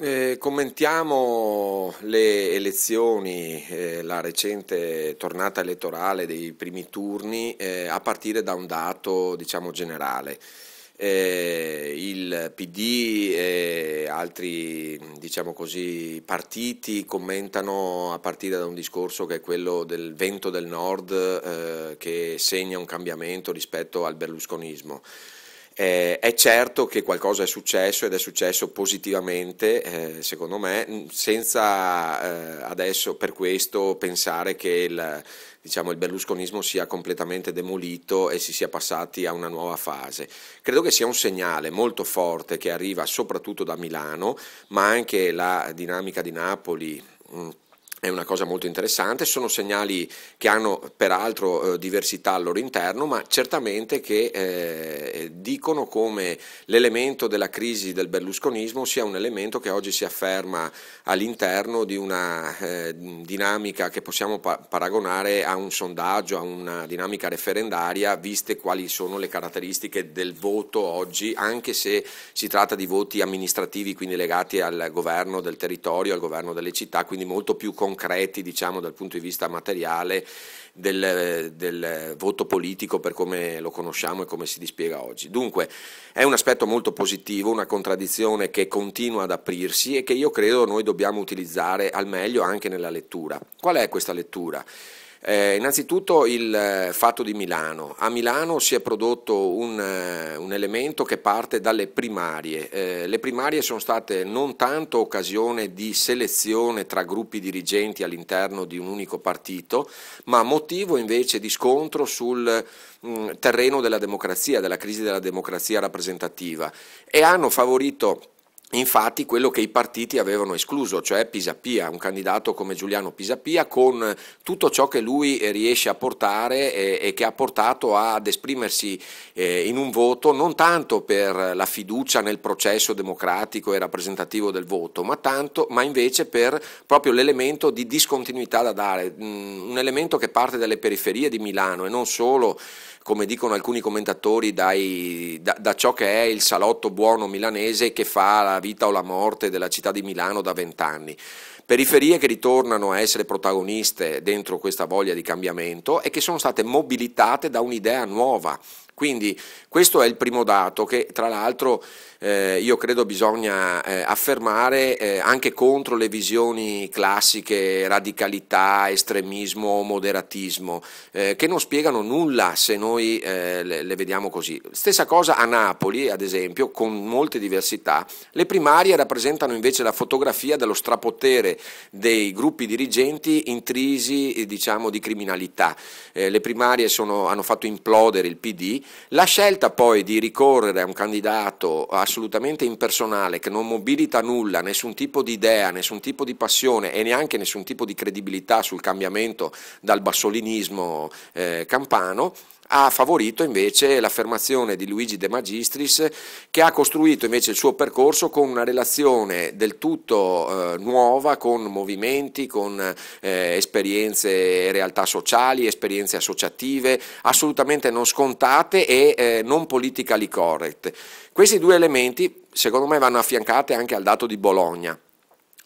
Eh, commentiamo le elezioni, eh, la recente tornata elettorale dei primi turni eh, a partire da un dato diciamo, generale. Eh, il PD e altri diciamo così, partiti commentano a partire da un discorso che è quello del vento del nord eh, che segna un cambiamento rispetto al berlusconismo. Eh, è certo che qualcosa è successo ed è successo positivamente, eh, secondo me, senza eh, adesso per questo pensare che il, diciamo, il berlusconismo sia completamente demolito e si sia passati a una nuova fase. Credo che sia un segnale molto forte che arriva soprattutto da Milano, ma anche la dinamica di Napoli. Mh, mm, è una cosa molto interessante, sono segnali che hanno peraltro eh, diversità al loro interno, ma certamente che eh, dicono come l'elemento della crisi del berlusconismo sia un elemento che oggi si afferma all'interno di una eh, dinamica che possiamo pa paragonare a un sondaggio, a una dinamica referendaria, viste quali sono le caratteristiche del voto oggi, anche se si tratta di voti amministrativi, quindi legati al governo del territorio, al governo delle città, quindi molto più concreti concreti diciamo, dal punto di vista materiale del, del, voto politico per come lo conosciamo e come si dispiega oggi. Dunque è un aspetto molto positivo, una contraddizione che continua ad aprirsi e che io credo noi dobbiamo utilizzare al meglio anche nella lettura. Qual è questa lettura? Eh, innanzitutto il eh, fatto di Milano. A Milano si è prodotto un, eh, un elemento che parte dalle primarie. Eh, le primarie sono state non tanto occasione di selezione tra gruppi dirigenti all'interno di un unico partito, ma motivo invece di scontro sul mh, mm, terreno della democrazia, della crisi della democrazia rappresentativa e hanno favorito infatti quello che i partiti avevano escluso, cioè Pisapia, un candidato come Giuliano Pisapia con tutto ciò che lui riesce a portare e, che ha portato ad esprimersi eh, in un voto non tanto per la fiducia nel processo democratico e rappresentativo del voto, ma, tanto, ma invece per proprio l'elemento di discontinuità da dare, mm, un elemento che parte dalle periferie di Milano e non solo come dicono alcuni commentatori, dai, da, da ciò che è il salotto buono milanese che fa la, vita o la morte della città di Milano da vent'anni. Periferie che ritornano a essere protagoniste dentro questa voglia di cambiamento e che sono state mobilitate da un'idea nuova quindi questo è il primo dato che tra l'altro eh, io credo bisogna eh, affermare eh, anche contro le visioni classiche radicalità, estremismo, moderatismo, eh, che non spiegano nulla se noi eh, le, le, vediamo così. Stessa cosa a Napoli, ad esempio, con molte diversità, le primarie rappresentano invece la fotografia dello strapotere dei gruppi dirigenti intrisi diciamo, di criminalità. Eh, le primarie sono, hanno fatto implodere il PD la scelta poi di ricorrere a un candidato assolutamente impersonale che non mobilita nulla, nessun tipo di idea, nessun tipo di passione e neanche nessun tipo di credibilità sul cambiamento dal bassolinismo eh, campano, ha favorito invece l'affermazione di Luigi De Magistris che ha costruito invece il suo percorso con una relazione del tutto eh, nuova con movimenti, con eh, esperienze e realtà sociali, esperienze associative assolutamente non scontate e eh, non politically correct. Questi due elementi secondo me vanno affiancati anche al dato di Bologna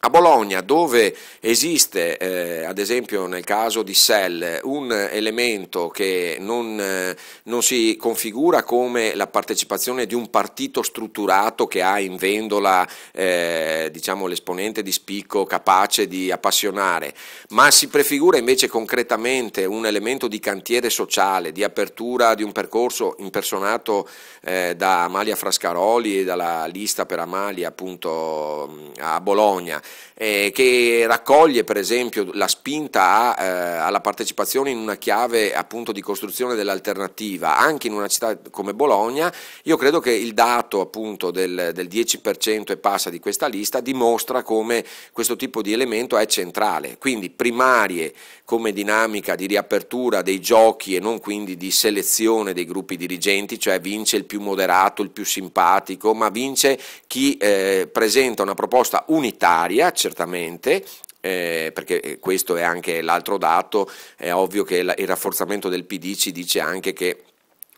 a Bologna, dove esiste, eh, ad esempio nel caso di Sell, un elemento che non, eh, non, si configura come la partecipazione di un partito strutturato che ha in vendola eh, diciamo, l'esponente di spicco capace di appassionare, ma si prefigura invece concretamente un elemento di cantiere sociale, di apertura di un percorso impersonato eh, da Amalia Frascaroli e dalla lista per Amalia appunto mm, a Bologna eh, che raccoglie per esempio la spinta a, eh, alla partecipazione in una chiave appunto di costruzione dell'alternativa, anche in una città come Bologna, io credo che il dato appunto del, del 10% e passa di questa lista dimostra come questo tipo di elemento è centrale, quindi primarie come dinamica di riapertura dei giochi e non quindi di selezione dei gruppi dirigenti, cioè vince il più moderato, il più simpatico, ma vince chi eh, presenta una proposta unitaria media, certamente, eh, perché eh, questo è anche l'altro dato, è ovvio che il rafforzamento del PD ci dice anche che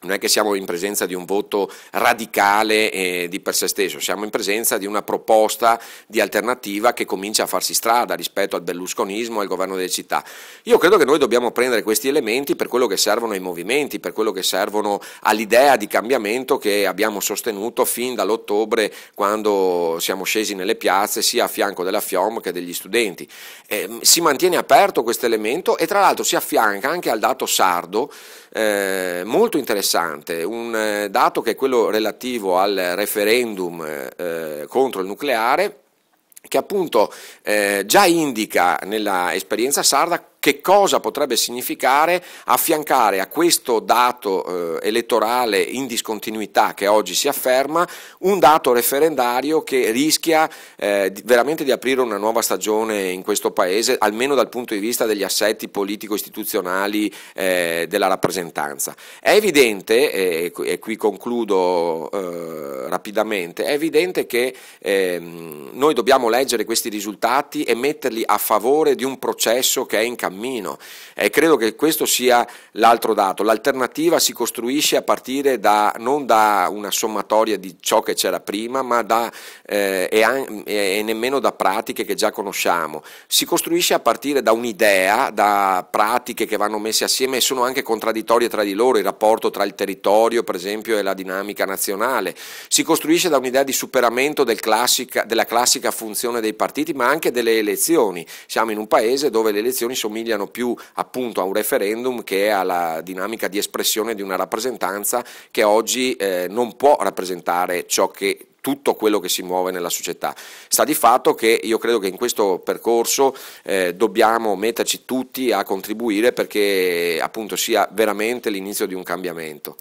non è che siamo in presenza di un voto radicale eh, di per sé stesso, siamo in presenza di una proposta di alternativa che comincia a farsi strada rispetto al berlusconismo e al governo delle città. Io credo che noi dobbiamo prendere questi elementi per quello che servono ai movimenti, per quello che servono all'idea di cambiamento che abbiamo sostenuto fin dall'ottobre quando siamo scesi nelle piazze sia a fianco della FIOM che degli studenti. Eh, si mantiene aperto questo elemento e tra l'altro si affianca anche al dato sardo eh, molto interessante, un eh, dato che è quello relativo al referendum eh, eh, contro il nucleare che appunto eh, già indica nella esperienza sarda che cosa potrebbe significare affiancare a questo dato eh, elettorale in discontinuità che oggi si afferma un dato referendario che rischia eh, veramente di aprire una nuova stagione in questo Paese, almeno dal punto di vista degli assetti politico-istituzionali eh, della rappresentanza. È evidente, e qui concludo eh, rapidamente, è evidente che ehm, noi dobbiamo leggere questi risultati e metterli a favore di un processo che è in cammino cammino. E credo che questo sia l'altro dato. L'alternativa si costruisce a partire da, non da una sommatoria di ciò che c'era prima, ma da, eh, e, an- e nemmeno da pratiche che già conosciamo. Si costruisce a partire da un'idea, da pratiche che vanno messe assieme e sono anche contraddittorie tra di loro, il rapporto tra il territorio, per esempio, e la dinamica nazionale. Si costruisce da un'idea di superamento del classica, della classica funzione dei partiti, ma anche delle elezioni. Siamo in un paese dove le elezioni somigliano assomigliano più appunto a un referendum che alla dinamica di espressione di una rappresentanza che oggi eh, non può rappresentare ciò che tutto quello che si muove nella società. Sta di fatto che io credo che in questo percorso eh, dobbiamo metterci tutti a contribuire perché appunto sia veramente l'inizio di un cambiamento.